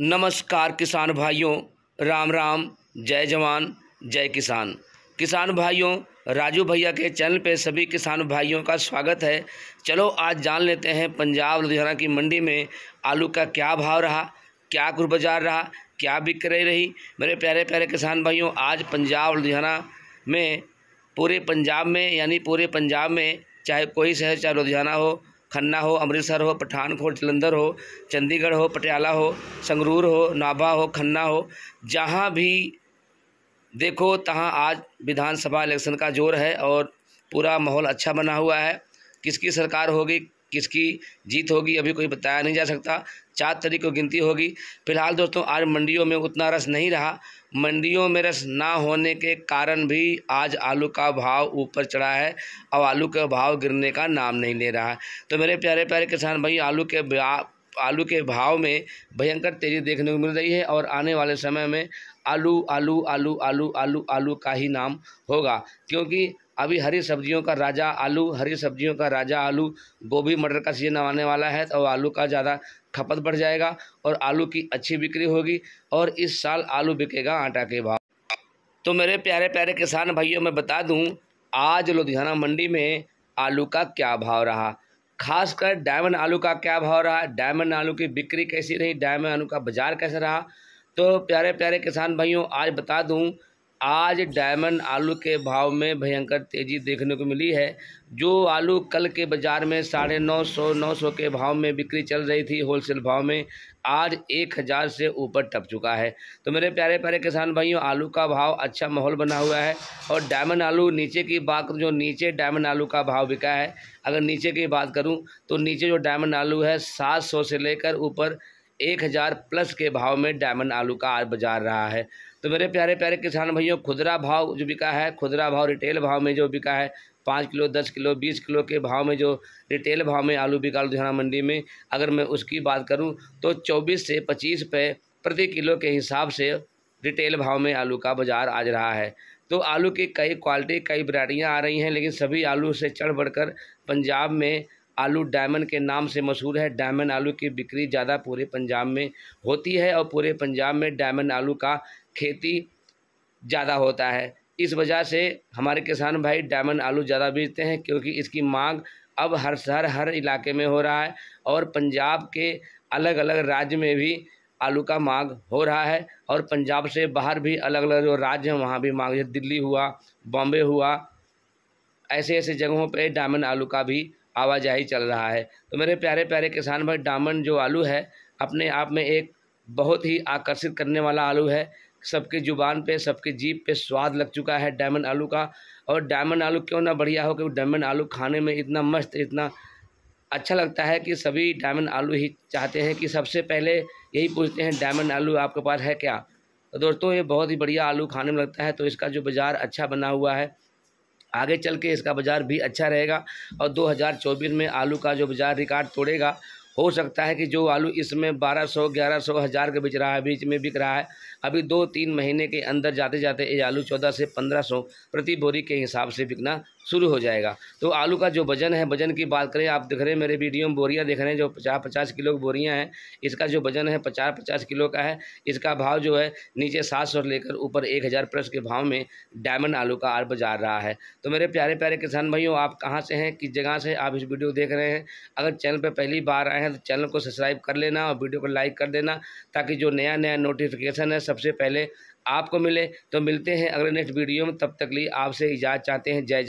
नमस्कार किसान भाइयों राम राम जय जवान जय किसान किसान भाइयों राजू भैया के चैनल पे सभी किसान भाइयों का स्वागत है चलो आज जान लेते हैं पंजाब लुधियाना की मंडी में आलू का क्या भाव रहा क्या कुर बाजार रहा क्या बिक्रय रही मेरे प्यारे प्यारे किसान भाइयों आज पंजाब लुधियाना में पूरे पंजाब में यानी पूरे पंजाब में चाहे कोई शहर चाहे लुधियाना हो खन्ना हो अमृतसर हो पठानकोट जलंधर हो चंडीगढ़ हो पटियाला हो संगरूर हो नाभा हो खन्ना हो जहाँ भी देखो तहाँ आज विधानसभा इलेक्शन का जोर है और पूरा माहौल अच्छा बना हुआ है किसकी सरकार होगी किसकी जीत होगी अभी कोई बताया नहीं जा सकता चार तारीख को गिनती होगी फिलहाल दोस्तों आज मंडियों में उतना रस नहीं रहा मंडियों में रस ना होने के कारण भी आज आलू का भाव ऊपर चढ़ा है और आलू का भाव गिरने का नाम नहीं ले रहा है तो मेरे प्यारे प्यारे किसान भाई आलू के आलू के भाव में भयंकर तेज़ी देखने को मिल रही है और आने वाले समय में आलू आलू आलू आलू आलू आलू का ही नाम होगा क्योंकि अभी हरी सब्जियों का राजा आलू हरी सब्जियों का राजा आलू गोभी मटर का सीजन आने वाला है तो आलू का ज़्यादा खपत बढ़ जाएगा और आलू की अच्छी बिक्री होगी और इस साल आलू बिकेगा आटा के भाव तो मेरे प्यारे प्यारे किसान भाइयों मैं बता दूँ आज लुधियाना मंडी में आलू का क्या भाव रहा खासकर डायमंड आलू का क्या भाव रहा डायमंड आलू की बिक्री कैसी रही डायमंड आलू का बाज़ार कैसा रहा तो प्यारे प्यारे किसान भाइयों आज बता दूं आज डायमंड आलू के भाव में भयंकर तेज़ी देखने को मिली है जो आलू कल के बाज़ार में साढ़े नौ सौ नौ सौ के भाव में बिक्री चल रही थी होलसेल भाव में आज एक हज़ार से ऊपर टप चुका है तो मेरे प्यारे प्यारे किसान भाइयों आलू का भाव अच्छा माहौल बना हुआ है और डायमंड आलू नीचे की बात जो नीचे डायमंड आलू का भाव बिका है अगर नीचे की बात करूँ तो नीचे जो डायमंड आलू है सात से लेकर ऊपर एक हज़ार प्लस के भाव में डायमंड आलू का आज बाजार रहा है तो मेरे प्यारे प्यारे किसान भाइयों खुदरा भाव जो बिका है खुदरा भाव रिटेल भाव में जो बिका है पाँच किलो दस किलो बीस किलो के भाव में जो रिटेल भाव में आलू बिका लुधियाना मंडी में अगर मैं उसकी बात करूँ तो चौबीस से पच्चीस रुपये प्रति किलो के हिसाब से रिटेल भाव में आलू का बाज़ार आज रहा है तो आलू की कई क्वालिटी कई वरायटियाँ आ रही हैं लेकिन सभी आलू से चढ़ बढ़कर पंजाब में आलू डायमंड के नाम से मशहूर है डायमंड आलू की बिक्री ज़्यादा पूरे पंजाब में होती है और पूरे पंजाब में डायमंड आलू का खेती ज़्यादा होता है इस वजह से हमारे किसान भाई डायमंड आलू ज़्यादा बेचते हैं क्योंकि इसकी मांग अब हर शहर हर इलाके में हो रहा है और पंजाब के अलग अलग राज्य में भी आलू का मांग हो रहा है और पंजाब से बाहर भी अलग अलग जो राज्य हैं वहाँ भी मांग दिल्ली हुआ बॉम्बे हुआ ऐसे ऐसे जगहों पर डायमंड आलू का भी आवाजाही चल रहा है तो मेरे प्यारे प्यारे किसान भाई डायमंड जो आलू है अपने आप में एक बहुत ही आकर्षित करने वाला आलू है सबके ज़ुबान पे सबके जीप पे स्वाद लग चुका है डायमंड आलू का और डायमंड आलू क्यों ना बढ़िया हो क्योंकि डायमंड आलू खाने में इतना मस्त इतना अच्छा लगता है कि सभी डायमंड आलू ही चाहते हैं कि सबसे पहले यही पूछते हैं डायमंड आलू आपके पास है क्या तो दोस्तों ये बहुत ही बढ़िया आलू खाने में लगता है तो इसका जो बाज़ार अच्छा बना हुआ है आगे चल के इसका बाज़ार भी अच्छा रहेगा और 2024 में आलू का जो बाज़ार रिकॉर्ड तोड़ेगा हो सकता है कि जो आलू इसमें बारह सौ ग्यारह सौ हज़ार के बिच रहा है बीच में बिक रहा है अभी दो तीन महीने के अंदर जाते जाते ये आलू चौदह से पंद्रह सौ प्रति बोरी के हिसाब से बिकना शुरू हो जाएगा तो आलू का जो वजन है वजन की बात करें आप देख रहे हैं मेरे वीडियो में बोरियाँ देख रहे हैं जो पचास पचास किलो की बोरियाँ हैं इसका जो वजन है पचास पचास किलो का है इसका भाव जो है नीचे सात सौ लेकर ऊपर एक हज़ार प्लस के भाव में डायमंड आलू का आर बाजार रहा है तो मेरे प्यारे प्यारे किसान भाइयों आप कहाँ से हैं किस जगह से आप इस वीडियो देख रहे हैं अगर चैनल पर पहली बार आए हैं तो चैनल को सब्सक्राइब कर लेना और वीडियो को लाइक कर देना ताकि जो नया नया नोटिफिकेशन है सबसे पहले आपको मिले तो मिलते हैं अगले नेक्स्ट वीडियो में तब तक लिए आपसे इजाज़त चाहते हैं जय